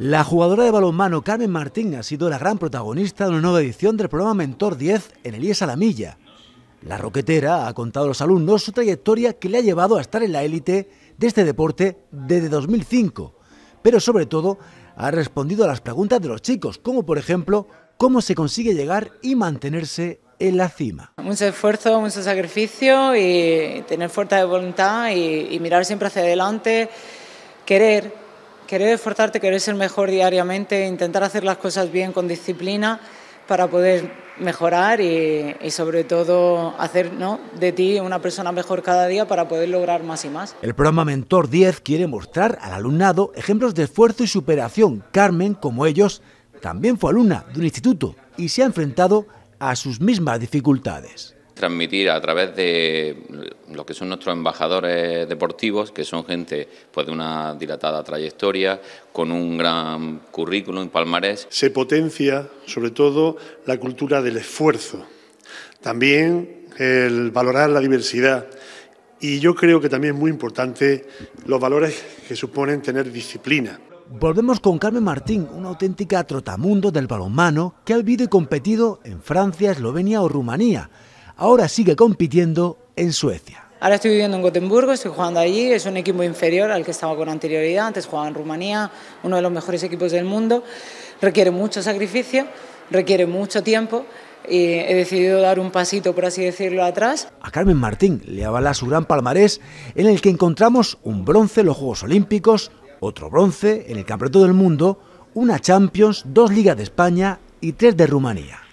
La jugadora de balonmano Carmen Martín ha sido la gran protagonista de una nueva edición del programa Mentor 10 en Elías Alamilla. la roquetera ha contado a los alumnos su trayectoria que le ha llevado a estar en la élite de este deporte desde 2005, pero sobre todo ha respondido a las preguntas de los chicos, como por ejemplo, cómo se consigue llegar y mantenerse en la cima. Mucho esfuerzo, mucho sacrificio y tener fuerza de voluntad y mirar siempre hacia adelante, querer Querer esforzarte, querer ser mejor diariamente, intentar hacer las cosas bien con disciplina para poder mejorar y, sobre todo hacer de ti una persona mejor cada día para poder lograr más y más. El programa Mentor 10 quiere mostrar al alumnado ejemplos de esfuerzo y superación. Carmen, como ellos, también fue alumna de un instituto y se ha enfrentado a sus mismas dificultades transmitir a través de lo que son nuestros embajadores deportivos, que son gente pues, de una dilatada trayectoria, con un gran currículum, palmarés. Se potencia sobre todo la cultura del esfuerzo, también el valorar la diversidad y yo creo que también es muy importante los valores que suponen tener disciplina. Volvemos con Carmen Martín, una auténtica trotamundo del balonmano que ha vivido y competido en Francia, Eslovenia o Rumanía ahora sigue compitiendo en Suecia. Ahora estoy viviendo en Gotemburgo, estoy jugando allí, es un equipo inferior al que estaba con anterioridad, antes jugaba en Rumanía, uno de los mejores equipos del mundo, requiere mucho sacrificio, requiere mucho tiempo y he decidido dar un pasito, por así decirlo, atrás. A Carmen Martín le avala su gran palmarés en el que encontramos un bronce en los Juegos Olímpicos, otro bronce en el Campeonato del Mundo, una Champions, dos Ligas de España y tres de Rumanía.